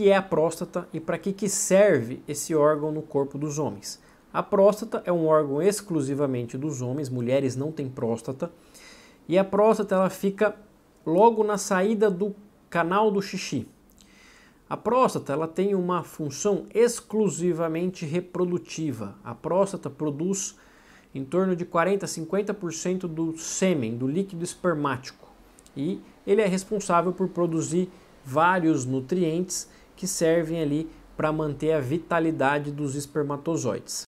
que é a próstata e para que, que serve esse órgão no corpo dos homens. A próstata é um órgão exclusivamente dos homens, mulheres não têm próstata. E a próstata ela fica logo na saída do canal do xixi. A próstata ela tem uma função exclusivamente reprodutiva. A próstata produz em torno de 40 a 50% do sêmen, do líquido espermático. E ele é responsável por produzir vários nutrientes que servem ali para manter a vitalidade dos espermatozoides.